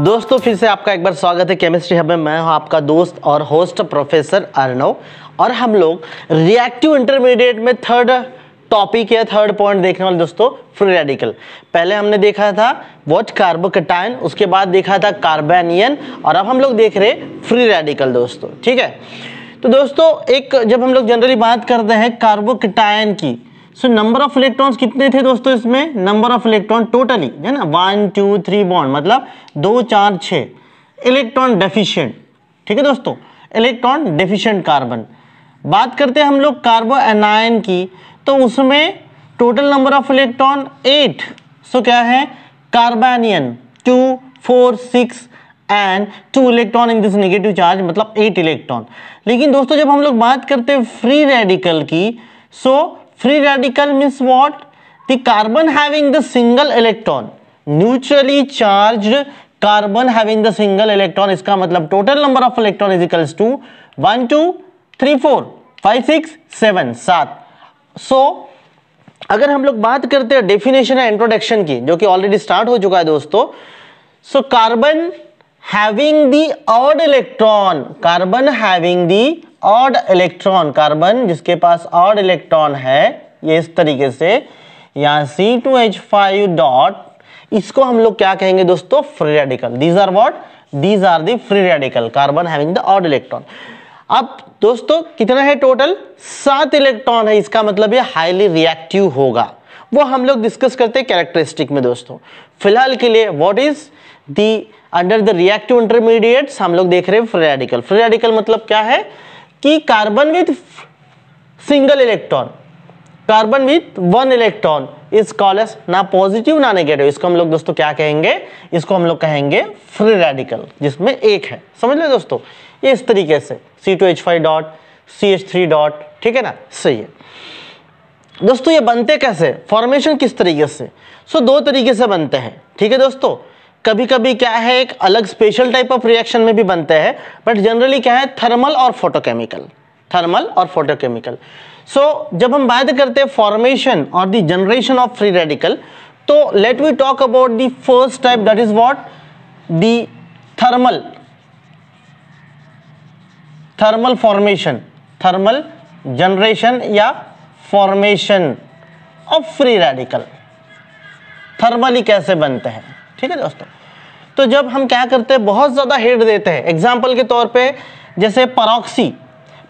दोस्तों फिर से आपका एक बार स्वागत है केमिस्ट्री हब में मैं हूं आपका दोस्त और होस्ट प्रोफेसर अर्णव और हम लोग रिएक्टिव इंटरमीडिएट में थर्ड टॉपिक या थर्ड पॉइंट देखने वाले दोस्तों फ्री रेडिकल पहले हमने देखा था वॉट कार्बोकटाइन उसके बाद देखा था कार्बेनियन और अब हम लोग देख रहे फ्री रेडिकल दोस्तों ठीक है तो दोस्तों एक जब हम लोग जनरली बात करते हैं कार्बोकटाइन की सो नंबर ऑफ इलेक्ट्रॉन्स कितने थे दोस्तों इसमें नंबर ऑफ इलेक्ट्रॉन टोटली है ना वन टू थ्री बॉन्ड मतलब दो चार छः इलेक्ट्रॉन डेफिशिएंट ठीक है दोस्तों इलेक्ट्रॉन डेफिशिएंट कार्बन बात करते हैं हम लोग कार्बो एनायन की तो उसमें total number of electron eight so क्या है carbanion two four six and two electron in this negative charge मतलब एट इलेक्ट्रॉन लेकिन दोस्तों जब हम लोग बात करते हैं फ्री रेडिकल की so so, free radical means what the carbon having the single electron neutrally charged carbon having the single electron इसका मतलब total number of electron equals two one two three four five six seven सात so अगर हम लोग बात करते हैं definition है इंट्रोडक्शन की जो कि ऑलरेडी स्टार्ट हो चुका है दोस्तों so carbon having the odd electron carbon having the odd electron carbon जिसके पास ऑड इलेक्ट्रॉन है ये इस तरीके से या C two H five dot इसको हम लोग क्या कहेंगे दोस्तों free radical these are what these are the free radical carbon having the odd electron अब दोस्तों कितना है टोटल सात इलेक्ट्रॉन है इसका मतलब ये हाईली रिएक्टिव होगा वो हम लोग डिस्कस करते हैं कैरेक्टरिस्टिक में दोस्तों फिलहाल के लिए what is the under the reactive intermediates हम लोग देख रहे हैं फ्री रेडिकल फ्री रेडिकल मतलब क्या है कि carbon with single electron carbon with one electron is called as ना पॉजिटिव ना नेगेटिव इसको हम लोग दोस्तों क्या कहेंगे इसको हम लोग कहेंगे फ्री रेडिकल जिसमें एक है समझ लो दोस्तों इस तरीके से C two H five dot C H three dot ठीक है ना सही है दोस्तों ये बनते कैसे फॉर्मेशन किस तरीके से सो so, दो तरीके से बनते हैं ठीक है दोस्तों कभी कभी क्या है एक अलग स्पेशल टाइप ऑफ रिएक्शन में भी बनते हैं बट जनरली क्या है थर्मल और फोटोकेमिकल थर्मल और फोटोकेमिकल सो so, जब हम बात करते हैं फॉर्मेशन और the generation of free radical तो let we talk about the first type that is what the thermal thermal formation thermal generation या formation of free radical thermally कैसे बनते हैं ठीक है दोस्तों तो जब हम क्या करते हैं बहुत ज़्यादा हेड देते हैं एग्जाम्पल के तौर पर जैसे परॉक्सी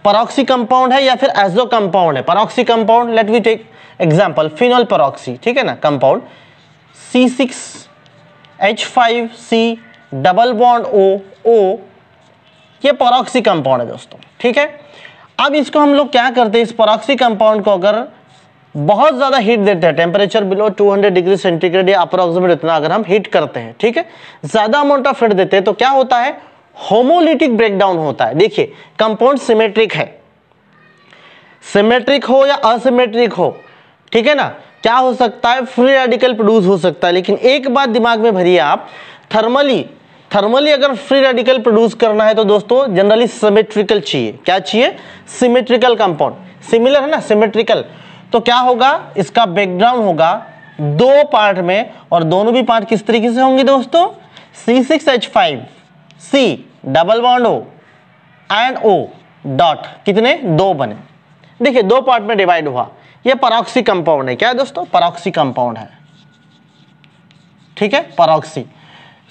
परॉक्सी कंपाउंड है या फिर एजो कंपाउंड है peroxy compound let we take example phenol peroxy ठीक है ना compound C six H five C double bond O O ये परॉक्सी कंपाउंड है दोस्तों ठीक है अब इसको हम लोग क्या करते हैं इस परॉक्सी कंपाउंड को अगर बहुत ज़्यादा हीट देते हैं टेम्परेचर बिलो 200 डिग्री सेंटीग्रेड या अप्रोक्सीमेट इतना अगर हम हीट करते हैं ठीक है ज़्यादा अमाउंट ऑफ हीट देते हैं तो क्या होता है होमोलिटिक ब्रेकडाउन होता है देखिए कंपाउंड सिमेट्रिक है सिमेट्रिक हो या असिमेट्रिक हो ठीक है ना क्या हो सकता है फ्री रेडिकल प्रोड्यूस हो सकता है लेकिन एक बात दिमाग में भरिए आप थर्मली थर्मली अगर फ्री रेडिकल प्रोड्यूस करना है तो दोस्तों जनरली सिमेट्रिकल चाहिए क्या चाहिए सिमेट्रिकल कंपाउंड सिमिलर है ना सिमेट्रिकल तो क्या होगा इसका बैकग्राउंड होगा दो पार्ट में और दोनों भी पार्ट किस तरीके से होंगे दोस्तों C six H five C double bond O and O dot कितने दो बने देखिए दो पार्ट में डिवाइड हुआ ये परॉक्सी कंपाउंड है क्या है दोस्तों परॉक्सी कंपाउंड है ठीक है परॉक्सी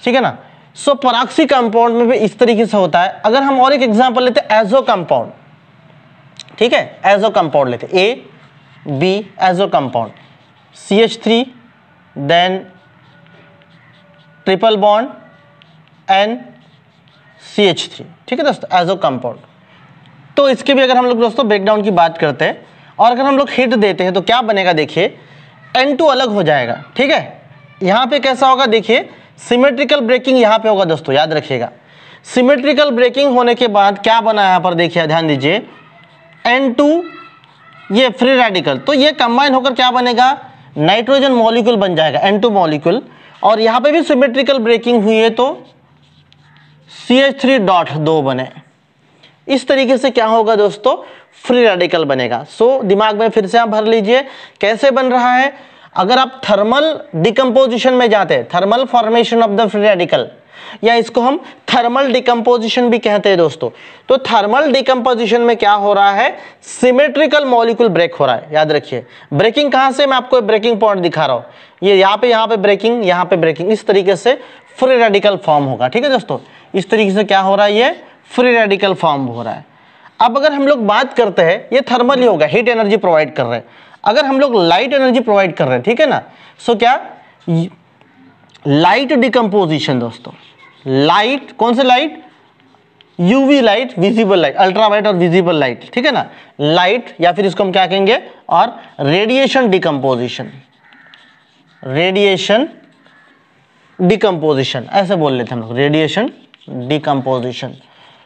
ठीक है ना सो परॉक्सी कंपाउंड में भी इस तरीके से होता है अगर हम और एक एग्जांपल लेते हैं एजो कंपाउंड ठीक है एजो कंपाउंड लेते A B azo compound C H three then triple bond N C H three ठीक है दोस्तों एजो कंपाउंड तो इसके भी अगर हम लोग दोस्तों ब्रेकडाउन की बात करते हैं और अगर हम लोग हिट देते हैं तो क्या बनेगा देखिए एन टू अलग हो जाएगा ठीक है यहाँ पे कैसा होगा देखिए सिमेट्रिकल ब्रेकिंग यहाँ पे होगा दोस्तों याद रखिएगा सिमेट्रिकल ब्रेकिंग होने के बाद क्या बना यहाँ पर देखिए ध्यान दीजिए एन टू ये फ्री रेडिकल तो ये कंबाइन होकर क्या बनेगा नाइट्रोजन मॉलिक्यूल बन जाएगा एन टू मॉलिक्यूल और यहां पे भी सिमेट्रिकल ब्रेकिंग हुई है तो सी एच थ्री डॉट दो बने इस तरीके से क्या होगा दोस्तों फ्री रेडिकल बनेगा सो so, दिमाग में फिर से आप भर लीजिए कैसे बन रहा है अगर आप थर्मल डिकम्पोजिशन में जाते thermal formation of the free radical या इसको हम थर्मल डिकम्पोजिशन भी कहते हैं दोस्तों तो थर्मल डिकम्पोजिशन में क्या हो रहा है सिमेट्रिकल मॉलिक्यूल ब्रेक हो रहा है याद रखिए ब्रेकिंग कहां से मैं आपको ब्रेकिंग पॉइंट दिखा रहा हूं ये यहां पे यहां पे ब्रेकिंग यहां पे ब्रेकिंग इस तरीके से फ्री रेडिकल फॉर्म होगा ठीक है दोस्तों इस तरीके से क्या हो रहा है ये फ्री रेडिकल फॉर्म हो रहा है अब अगर हम लोग बात करते हैं ये थर्मल ही होगा हीट एनर्जी प्रोवाइड कर रहे हैं अगर हम लोग लाइट एनर्जी प्रोवाइड कर रहे हैं ठीक है ना सो क्या लाइट डिकम्पोजिशन दोस्तों लाइट कौन से light UV light visible light ultraviolet और विजिबल लाइट ठीक है ना लाइट या फिर इसको हम क्या कहेंगे और रेडिएशन डिकम्पोजिशन रेडिएशन डिकम्पोजिशन ऐसे बोल लेते हम लोग रेडिएशन डिकम्पोजिशन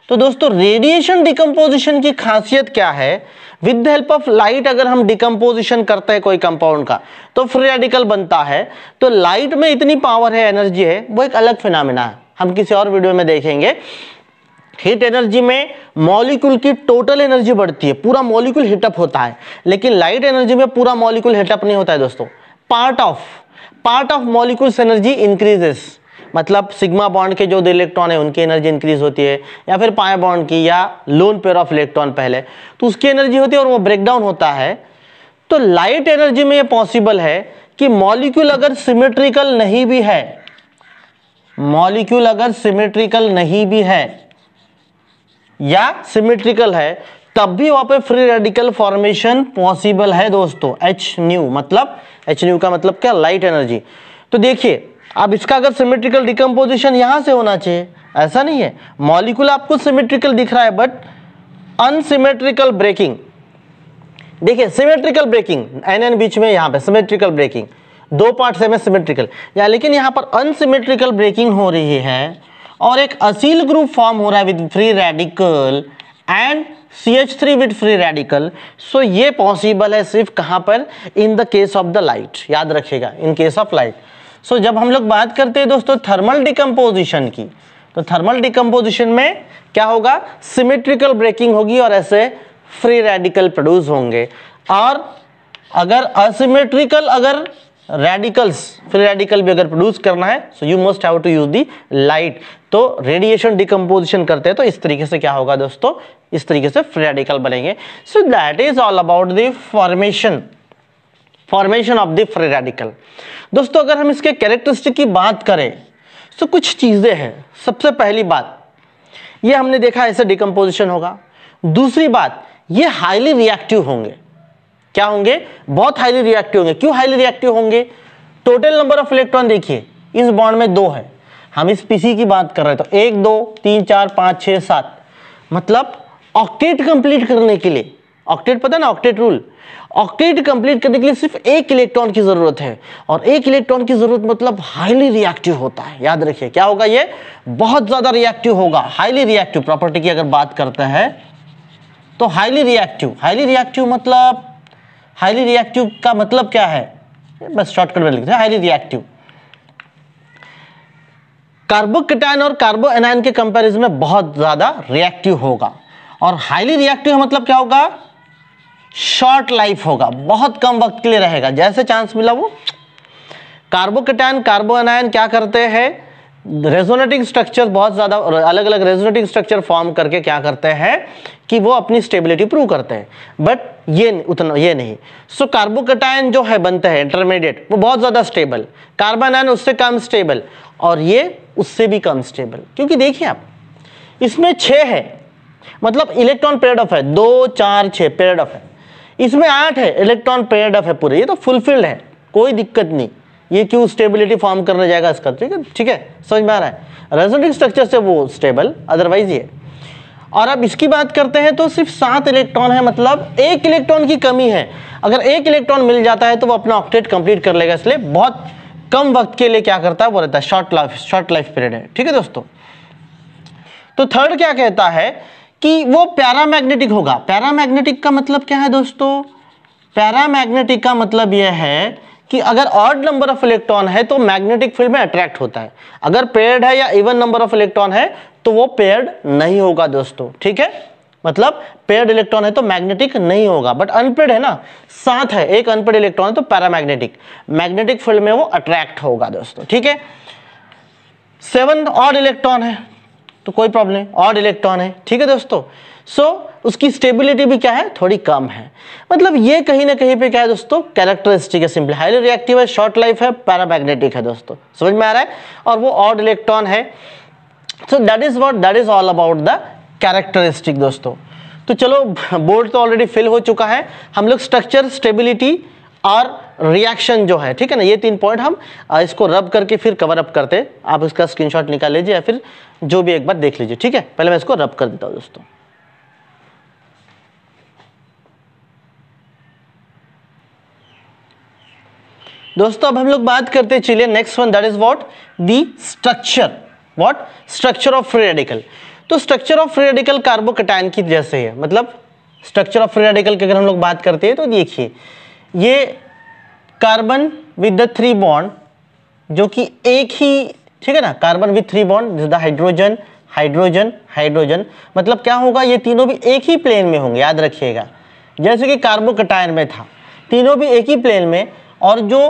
तो दोस्तों रेडिएशन डिकम्पोजिशन की खासियत क्या है with the help of light अगर हम डिकम्पोजिशन करते हैं कोई कंपाउंड का तो फ्री रेडिकल बनता है तो लाइट में इतनी पावर है एनर्जी है वो एक अलग फिनामिना है हम किसी और वीडियो में देखेंगे हीट एनर्जी में मॉलिक्यूल की टोटल एनर्जी बढ़ती है पूरा मॉलिक्यूल हिटअप होता है लेकिन लाइट एनर्जी में पूरा मॉलिक्यूल हिटअप नहीं होता है दोस्तों part of part of molecules energy increases मतलब सिग्मा बॉन्ड के जो दो इलेक्ट्रॉन है उनकी एनर्जी इंक्रीज होती है या फिर पाए बॉन्ड की या लोन पेयर ऑफ इलेक्ट्रॉन पहले तो उसकी एनर्जी होती है और वो ब्रेकडाउन होता है तो लाइट एनर्जी में ये पॉसिबल है कि मॉलिक्यूल अगर सिमेट्रिकल नहीं भी है मॉलिक्यूल अगर सिमेट्रिकल नहीं भी है या सिमेट्रिकल है तब भी वहां पे फ्री रेडिकल फॉर्मेशन पॉसिबल है दोस्तों एच न्यू मतलब एच न्यू का मतलब क्या लाइट एनर्जी तो देखिए अब इसका अगर सिमेट्रिकल डिकम्पोजिशन यहाँ से होना चाहिए ऐसा नहीं है मॉलिकुल आपको सिमेट्रिकल दिख रहा है बट अनसिमेट्रिकल ब्रेकिंग देखिए सिमेट्रिकल ब्रेकिंग एन एन बीच में यहाँ पे सिमेट्रिकल ब्रेकिंग दो पार्ट से में सिमेट्रिकल या लेकिन यहाँ पर अनसिमेट्रिकल ब्रेकिंग हो रही है और एक असील ग्रुप फॉर्म हो रहा है with free radical and C H three with free radical so ये पॉसिबल है सिर्फ कहाँ पर in the case of the light याद रखेगा in case of light so so, जब हम लोग बात करते हैं दोस्तों थर्मल डिकम्पोजिशन की तो थर्मल डिकम्पोजिशन में क्या होगा सिमेट्रिकल ब्रेकिंग होगी और ऐसे फ्री रेडिकल प्रोड्यूस होंगे और अगर असिमेट्रिकल अगर रेडिकल्स फ्री रेडिकल भी अगर प्रोड्यूस करना है so you must have to use the light तो रेडिएशन डिकम्पोजिशन करते हैं तो इस तरीके से क्या होगा दोस्तों इस तरीके से फ्री रेडिकल बनेंगे so that is all about the formation formation of the free radical दोस्तों अगर हम इसके कैरेक्टरिस्टिक की बात करें तो कुछ चीज़ें हैं सबसे पहली बात ये हमने देखा ऐसे डिकम्पोजिशन होगा दूसरी बात ये हाईली रिएक्टिव होंगे क्या होंगे बहुत हाईली रिएक्टिव होंगे क्यों हाईली रिएक्टिव होंगे टोटल नंबर ऑफ इलेक्ट्रॉन देखिए इस बॉन्ड में दो है हम इस पीसी की बात कर रहे हैं तो एक दो तीन चार पाँच छः सात मतलब ऑक्टेट कंप्लीट करने के लिए ऑक्टेट पता ना ऑक्टेट रूल ऑक्टेट कंप्लीट करने के लिए सिर्फ एक इलेक्ट्रॉन की जरूरत है और एक इलेक्ट्रॉन की जरूरत मतलब हाईली रिएक्टिव होता है याद रखिए क्या होगा ये बहुत ज्यादा रिएक्टिव होगा हाईली रिएक्टिव प्रॉपर्टी की अगर बात करते हैं तो हाईली रिएक्टिव हाईली रिएक्टिव मतलब हाईली रिएक्टिव का मतलब क्या है बस शॉर्टकट में लिखते हैं हाईली रिएक्टिव कार्बोकेटाइन और कार्बो एनाइन के कंपैरिजन में बहुत ज्यादा रिएक्टिव होगा और हाईली रिएक्टिव मतलब क्या होगा शॉर्ट लाइफ होगा बहुत कम वक्त के लिए रहेगा जैसे चांस मिला वो कार्बोकेटाइन कार्बोनाइन क्या करते हैं रेजोनेटिंग स्ट्रक्चर बहुत ज़्यादा अलग अलग रेजोनेटिंग स्ट्रक्चर फॉर्म करके क्या करते हैं कि वो अपनी स्टेबिलिटी प्रूव करते हैं बट ये उतना ये नहीं सो so, कार्बोकेटाइन जो है बनते हैं इंटरमीडिएट वो बहुत ज़्यादा स्टेबल कार्बोनाइन उससे कम स्टेबल और ये उससे भी कम स्टेबल क्योंकि देखिए आप इसमें छ है मतलब इलेक्ट्रॉन पेरेड ऑफ है दो चार छ पेरेड ऑफ है इसमें आठ है इलेक्ट्रॉन पेयर ऑफ है पूरे ये तो फुलफिल्ड है कोई दिक्कत नहीं ये क्यों स्टेबिलिटी फॉर्म करने जाएगा इसका ठीक है ठीक है समझ में आ रहा है रेजोनिक स्ट्रक्चर से वो स्टेबल अदरवाइज ये और अब इसकी बात करते हैं तो सिर्फ सात इलेक्ट्रॉन है मतलब एक इलेक्ट्रॉन की कमी है अगर एक इलेक्ट्रॉन मिल जाता है तो वो अपना ऑक्टेट कंप्लीट कर लेगा इसलिए बहुत कम वक्त के लिए क्या करता है वो रहता है short life short life period है ठीक है दोस्तों तो थर्ड क्या कहता है कि वो पैरामैग्नेटिक होगा पैरामैग्नेटिक का मतलब क्या है दोस्तों पैरामैग्नेटिक का मतलब यह है कि अगर ऑर्ड नंबर ऑफ इलेक्ट्रॉन है तो मैग्नेटिक फील्ड में अट्रैक्ट होता है अगर पेयर्ड है या इवन नंबर ऑफ इलेक्ट्रॉन है तो वो पेयर्ड नहीं होगा दोस्तों ठीक है मतलब पेयर्ड इलेक्ट्रॉन है तो मैग्नेटिक नहीं होगा बट अनपेड है ना साथ है एक अनपेड इलेक्ट्रॉन है तो पैरामैग्नेटिक मैग्नेटिक फील्ड में वो अट्रैक्ट होगा दोस्तों ठीक है सेवन और इलेक्ट्रॉन है तो कोई प्रॉब्लम नहीं ऑड इलेक्ट्रॉन है ठीक है दोस्तों सो so, उसकी स्टेबिलिटी भी क्या है थोड़ी कम है मतलब ये कहीं ना कहीं पे क्या है दोस्तों कैरेक्टरिस्टिक है सिंपल हाईली रिएक्टिव है शॉर्ट लाइफ है पैरामैग्नेटिक है दोस्तों समझ में आ रहा है और वो ऑड इलेक्ट्रॉन है so that is what that is all about the characteristic दोस्तों तो चलो बोर्ड तो ऑलरेडी फिल हो चुका है हम लोग स्ट्रक्चर स्टेबिलिटी और रिएक्शन जो है ठीक है ना ये तीन पॉइंट हम इसको रब करके फिर कवर अप करते आप इसका स्क्रीनशॉट निकाल लीजिए या फिर जो भी एक बार देख लीजिए ठीक है पहले मैं इसको रब कर देता हूँ दोस्तों दोस्तों अब हम लोग बात करते चलिए next one that is what the structure what structure of free radical तो structure of free radical carbocation की जैसे है मतलब स्ट्रक्चर ऑफ फ्री रेडिकल की अगर हम लोग बात करते हैं तो देखिए ये carbon with the three bond जो कि एक ही ठीक है ना carbon with three bond the hydrogen hydrogen hydrogen मतलब क्या होगा ये तीनों भी एक ही प्लेन में होंगे याद रखिएगा जैसे कि कार्बोकटायन में था तीनों भी एक ही प्लेन में और जो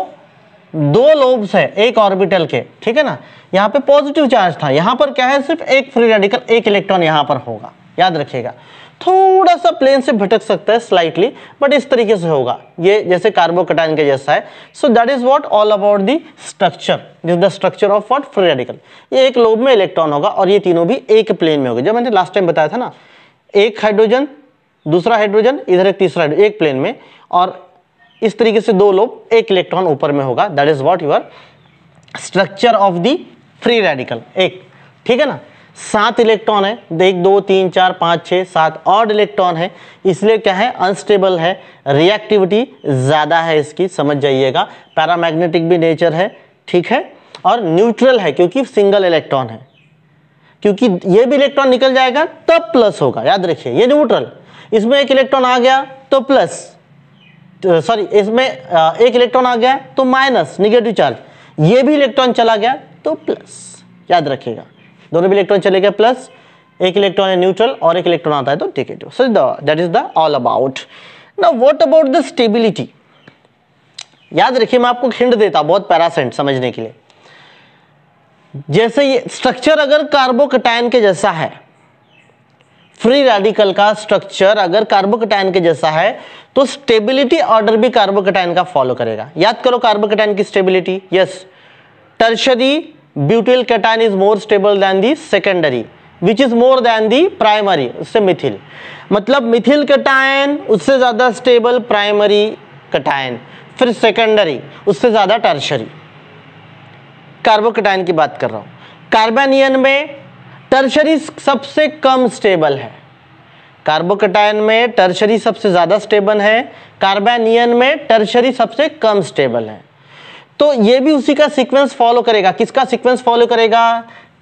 दो लोब्स है एक ऑर्बिटल के ठीक है ना यहाँ पे पॉजिटिव चार्ज था यहाँ पर क्या है सिर्फ एक फ्री रेडिकल एक इलेक्ट्रॉन यहाँ पर होगा याद रखिएगा थोड़ा सा प्लेन से भटक सकता है स्लाइटली बट इस तरीके से होगा ये जैसे कार्बोकटाइन के जैसा है so that is what all about the structure is the structure of what free radical ये एक लोब में इलेक्ट्रॉन होगा और ये तीनों भी एक प्लेन में होगा जब मैंने लास्ट टाइम बताया था ना एक हाइड्रोजन दूसरा हाइड्रोजन इधर एक तीसरा एक प्लेन में और इस तरीके से दो लोब एक इलेक्ट्रॉन ऊपर में होगा that is what your structure of the free radical एक ठीक है ना सात इलेक्ट्रॉन है एक दो तीन चार पाँच छः सात और इलेक्ट्रॉन है इसलिए क्या है अनस्टेबल है रिएक्टिविटी ज़्यादा है इसकी समझ जाइएगा पैरामैग्नेटिक भी नेचर है ठीक है और न्यूट्रल है क्योंकि सिंगल इलेक्ट्रॉन है क्योंकि ये भी इलेक्ट्रॉन निकल जाएगा तब प्लस होगा याद रखिए ये न्यूट्रल इसमें एक इलेक्ट्रॉन आ गया तो प्लस सॉरी तो, इसमें एक इलेक्ट्रॉन आ गया तो माइनस निगेटिव चार्ज ये भी इलेक्ट्रॉन चला गया तो प्लस याद रखिएगा दोनों भी इलेक्ट्रॉन चले गए प्लस एक इलेक्ट्रॉन है न्यूट्रल और एक इलेक्ट्रॉन आता है तो negative so that is the all about ना वॉट अबाउट द स्टेबिलिटी याद रखिए मैं आपको हिंट देता बहुत पैरासेंट समझने के लिए जैसे ये स्ट्रक्चर अगर कार्बोकटायन के जैसा है फ्री रेडिकल का स्ट्रक्चर अगर कार्बोकटायन के जैसा है तो स्टेबिलिटी ऑर्डर भी कार्बोकटायन का फॉलो करेगा याद करो कार्बोकटायन की stability yes tertiary butyl cation is more stable than the secondary which is more than the primary उससे मिथिल मतलब मिथिल कैटाइन उससे ज़्यादा स्टेबल प्राइमरी कैटाइन फिर सेकेंडरी उससे ज़्यादा टर्शरी कार्बोकटायन की बात कर रहा हूँ कार्बेनियन में टर्शरी सबसे कम स्टेबल है कार्बोकटायन में टर्शरी सबसे ज़्यादा स्टेबल है कार्बेनियन में टर्शरी सबसे कम स्टेबल है तो ये भी उसी का सीक्वेंस फॉलो करेगा किसका सीक्वेंस फॉलो करेगा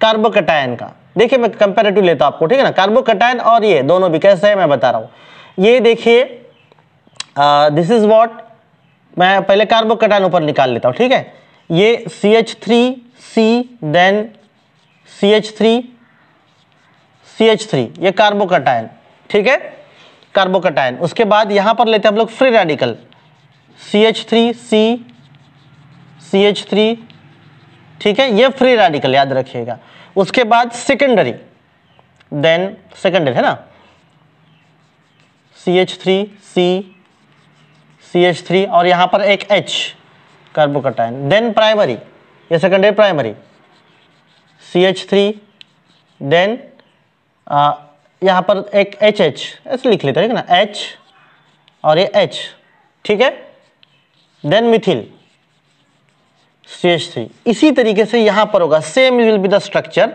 कार्बोकटायन का देखिए मैं कंपेरेटिव लेता हूँ आपको ठीक है ना कार्बोकटायन और ये दोनों भी कैसे है मैं बता रहा हूँ ये देखिए दिस इज वॉट मैं पहले कार्बोकटायन ऊपर निकाल लेता हूँ ठीक है ये C H three C then C H three C H three ये कार्बोकटायन ठीक है कार्बोकटायन उसके बाद यहाँ पर लेते हैं हम लोग free radical C H three C C H three ठीक है ये फ्री रेडिकल याद रखिएगा उसके बाद सेकेंडरी देन सेकेंडरी है ना C H three C C H three और यहाँ पर एक एच कार्बोकटाइन देन प्राइमरी ये secondary primary C H three then यहाँ पर एक एच एच ऐसे लिख लेते हैं ठीक है ना एच और ये एच ठीक है देन मिथिल एच थ्री इसी तरीके से यहां पर होगा same will be the structure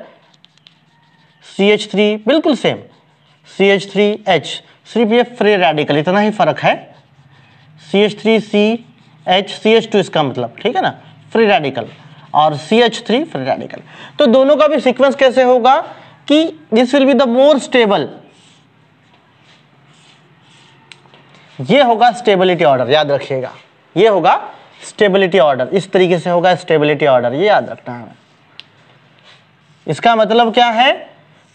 C H three बिल्कुल same C H three H सिर्फ ये फ्री रेडिकल इतना ही फ़र्क है C H three C H C H two इसका मतलब ठीक है ना फ्री रेडिकल और C H three free radical तो दोनों का भी सीक्वेंस कैसे होगा कि this will be the more stable ये होगा स्टेबिलिटी ऑर्डर याद रखिएगा ये होगा स्टेबिलिटी ऑर्डर इस तरीके से होगा स्टेबिलिटी ऑर्डर ये याद रखना है इसका मतलब क्या है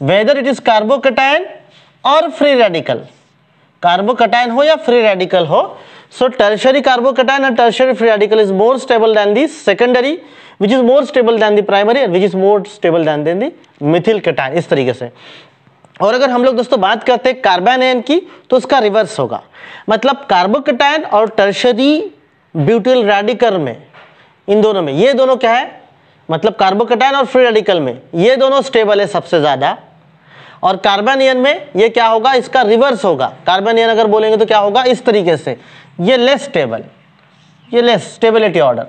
वेदर इट इज कार्बोकटाइन और फ्री रेडिकल कार्बोकटाइन हो या फ्री रेडिकल हो so tertiary carbocation and tertiary free radical is more stable than the secondary which is more stable than the primary and which is more stable than than the methyl cation इस तरीके से और अगर हम लोग दोस्तों बात करते हैं कार्बन की तो उसका रिवर्स होगा मतलब कार्बोकटाइन और टर्शरी ब्यूटिल रेडिकल में इन दोनों में ये दोनों क्या है मतलब कार्बोकेटाइन और फ्री रेडिकल में ये दोनों स्टेबल है सबसे ज़्यादा और कार्बनियन में ये क्या होगा इसका रिवर्स होगा कार्बनियन अगर बोलेंगे तो क्या होगा इस तरीके से ये लेस स्टेबल ये लेस स्टेबिलिटी ऑर्डर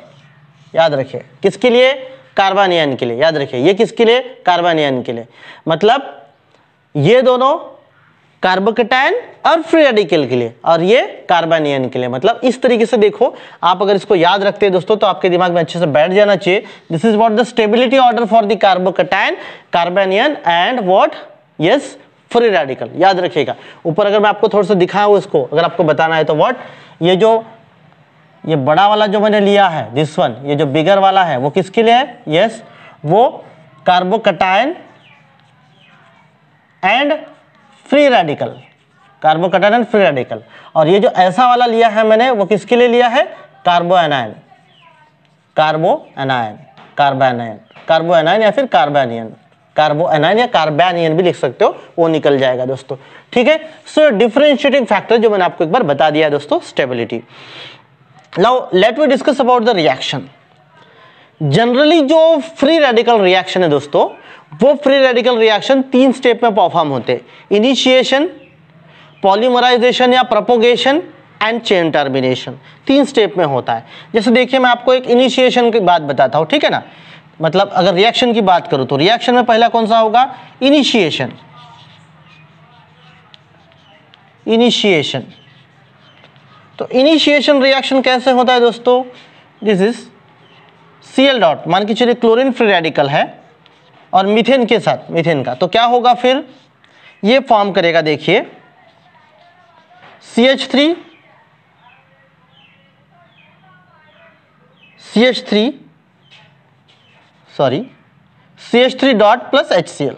याद रखिए किसके लिए कार्बनियन के लिए याद रखिए ये किसके लिए कार्बनियन के लिए मतलब ये दोनों कार्बोकेटाइन और फ्री रेडिकल के लिए और ये कार्बनियन के लिए मतलब इस तरीके से देखो आप अगर इसको याद रखते हैं दोस्तों तो आपके दिमाग में अच्छे से बैठ जाना चाहिए this is what the stability order for the carbocation carbanion and what yes free radical याद रखिएगा ऊपर अगर मैं आपको थोड़ा सा दिखाऊँ इसको अगर आपको बताना है तो वॉट ये जो ये बड़ा वाला जो मैंने लिया है दिस वन ये जो बिगर वाला है वो किसके लिए है यस yes, वो carbocation and free radical carbocation free radical और ये जो ऐसा वाला लिया है मैंने वो किसके लिए लिया है carbo anion carbo anion carbo anion या फिर कार्बेनियन एनायन या कार्बेनियन भी लिख सकते हो वो निकल जाएगा दोस्तों ठीक है सो डिफ्रेंशिएटिंग फैक्टर जो मैंने आपको एक बार बता दिया दोस्तों stability now let we discuss about the reaction generally जो फ्री रेडिकल रिएक्शन है दोस्तों वो फ्री रेडिकल रिएक्शन तीन स्टेप में परफॉर्म होते हैं इनिशिएशन पॉलीमराइजेशन या प्रपोगेशन एंड चेन टर्मिनेशन तीन स्टेप में होता है जैसे देखिए मैं आपको एक इनिशिएशन की बात बताता हूँ ठीक है ना मतलब अगर रिएक्शन की बात करूँ तो रिएक्शन में पहला कौन सा होगा इनिशिएशन इनिशिएशन तो इनिशिएशन रिएक्शन कैसे होता है दोस्तों this is C L dot मान के चलिए क्लोरिन फ्री रेडिकल है और मिथेन के साथ मिथेन का तो क्या होगा फिर ये फॉर्म करेगा देखिए C H three C H three sorry C H three dot plus H C L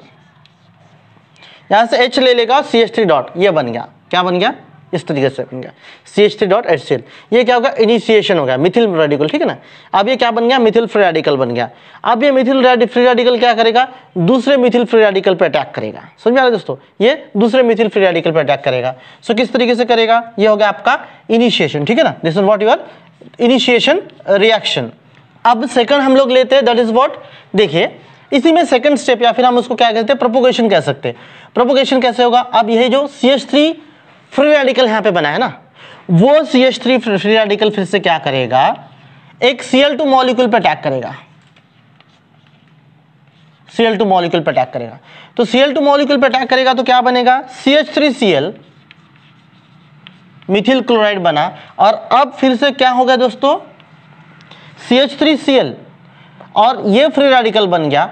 यहां से H ले लेगा सी एच थ्री डॉट यह बन गया क्या बन गया इस तरीके से बन गया C H three dot H C L ये क्या होगा इनिशिएशन हो गया मिथिल रेडिकल ठीक है ना अब ये क्या बन गया मिथिल फ्री रेडिकल बन गया अब ये मिथिल फ्री रेडिकल क्या करेगा दूसरे मिथिल फ्री रेडिकल पर अटैक करेगा समझ में आ रहा है दोस्तों ये दूसरे मिथिल फ्री रेडिकल पर अटैक करेगा सो किस तरीके से करेगा ये हो गया आपका इनिशिएशन ठीक है ना this is what your initiation reaction अब सेकंड हम लोग लेते हैं दैट इज वॉट देखिए इसी में सेकंड स्टेप या फिर हम उसको क्या कहते हैं प्रोपोगेशन कह सकते हैं प्रोपोगेशन कैसे होगा अब यही जो C H three free radical यहाँ पे बना है ना वो C H three free radical फिर से क्या करेगा एक सी एल टू मॉलिक्यूल पर अटैक करेगा सी एल टू मॉलिक्यूल पर अटैक करेगा तो सी एल टू मॉलिक्यूल पर अटैक करेगा तो क्या बनेगा C H three C L methyl chloride बना और अब फिर से क्या हो गया दोस्तों C H three C L और ये फ्री रेडिकल बन गया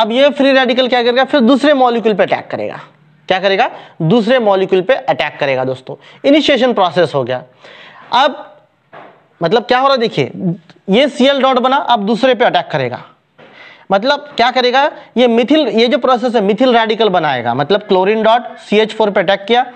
अब ये फ्री रेडिकल क्या करेगा फिर दूसरे मॉलिक्यूल पर अटैक करेगा क्या करेगा दूसरे मॉलिक्यूल पे अटैक करेगा दोस्तों इनिशिएशन प्रोसेस हो गया अब मतलब क्या हो रहा देखिए ये सी एल डॉट बना अब दूसरे पे अटैक करेगा मतलब क्या करेगा ये मिथिल ये जो प्रोसेस है मिथिल रेडिकल बनाएगा मतलब chlorine dot C H four पर अटैक किया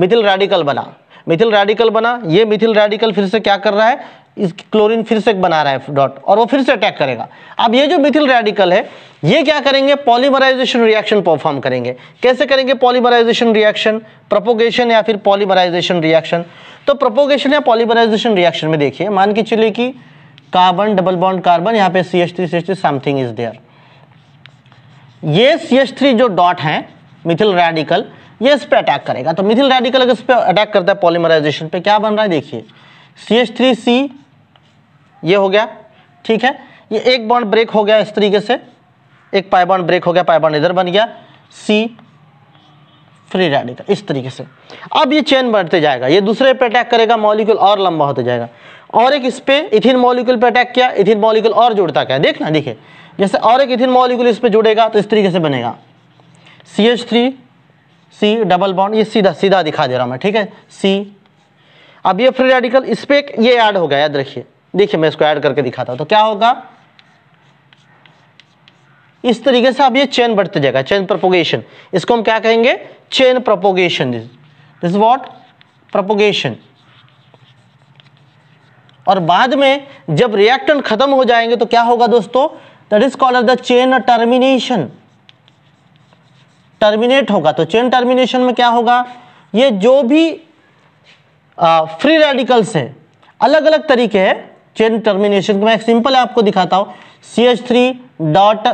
मिथिल रेडिकल बना मिथिल रेडिकल बना ये मिथिल रेडिकल फिर से क्या कर रहा है इस क्लोरीन फिर से बना रहा है डॉट और वो फिर से अटैक करेगा अब ये जो मिथिल रेडिकल है ये क्या करेंगे पॉलीमराइजेशन रिएक्शन परफॉर्म करेंगे कैसे करेंगे पॉलीमराइजेशन रिएक्शन प्रोपोगेशन या फिर पॉलीमराइजेशन रिएक्शन तो प्रोपोगेशन या पॉलीमराइजेशन रिएक्शन में देखिए मान के चलिए कि कार्बन डबल बॉन्ड कार्बन यहाँ पे C H three C H three something is there ये सी एच थ्री जो डॉट है मिथिल रेडिकल ये इस पर अटैक करेगा तो मिथिल रेडिकल अगर इस पर अटैक करता है पॉलीमराइजेशन पे क्या बन रहा है देखिए सी एच थ्री सी ये हो गया ठीक है ये एक बॉन्ड ब्रेक हो गया इस तरीके से एक पाई बॉन्ड ब्रेक हो गया पाई बॉन्ड इधर बन गया सी फ्री रेडिकल इस तरीके से अब ये चेन बढ़ते जाएगा ये दूसरे पे अटैक करेगा मॉलिक्यूल और लंबा होता जाएगा और एक इस पर इथिन मॉलिक्यूल पे अटैक किया इथिन मॉलिक्यूल और जुड़ता क्या देखना देखे जैसे और एक इथिन मॉलिक्यूल इस पर जुड़ेगा तो इस तरीके से बनेगा C H three C double bond ये सीधा सीधा दिखा दे रहा हूँ मैं ठीक है सी अब ये फ्री रेडिकल इस पर ये ऐड हो गया याद रखिए देखिए मैं इसको ऐड करके दिखाता हूँ तो क्या होगा इस तरीके से अब ये चेन बढ़ते जाएगा चेन प्रपोगेशन इसको हम क्या कहेंगे chain propagation this what propagation और बाद में जब रिएक्टन खत्म हो जाएंगे तो क्या होगा दोस्तों that is called the chain termination terminate होगा तो चेन टर्मिनेशन में क्या होगा ये जो भी फ्री रेडिकल्स हैं अलग अलग तरीके हैं चेन टर्मिनेशन को मैं सिंपल आपको दिखाता हूँ C H three dot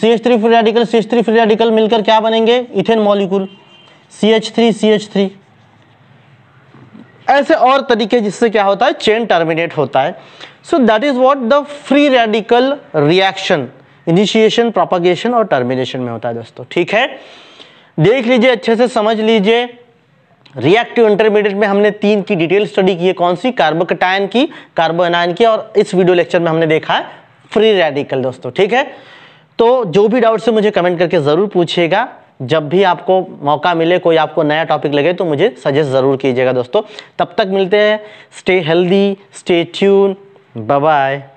C H three free radical C H three free radical मिलकर क्या बनेंगे ethane molecule C H three C H three ऐसे और तरीके जिससे क्या होता है चेन टर्मिनेट होता है so that is what the free radical reaction initiation propagation और टर्मिनेशन में होता है दोस्तों ठीक है देख लीजिए अच्छे से समझ लीजिए रिएक्टिव इंटरमीडिएट में हमने तीन की डिटेल स्टडी की है कौन सी कार्बोकटायन की कार्बोनाइन की और इस वीडियो लेक्चर में हमने देखा है फ्री रेडिकल दोस्तों ठीक है तो जो भी डाउट्स है मुझे कमेंट करके ज़रूर पूछिएगा जब भी आपको मौका मिले कोई आपको नया टॉपिक लगे तो मुझे सजेस्ट ज़रूर कीजिएगा दोस्तों तब तक मिलते हैं stay healthy stay tune bye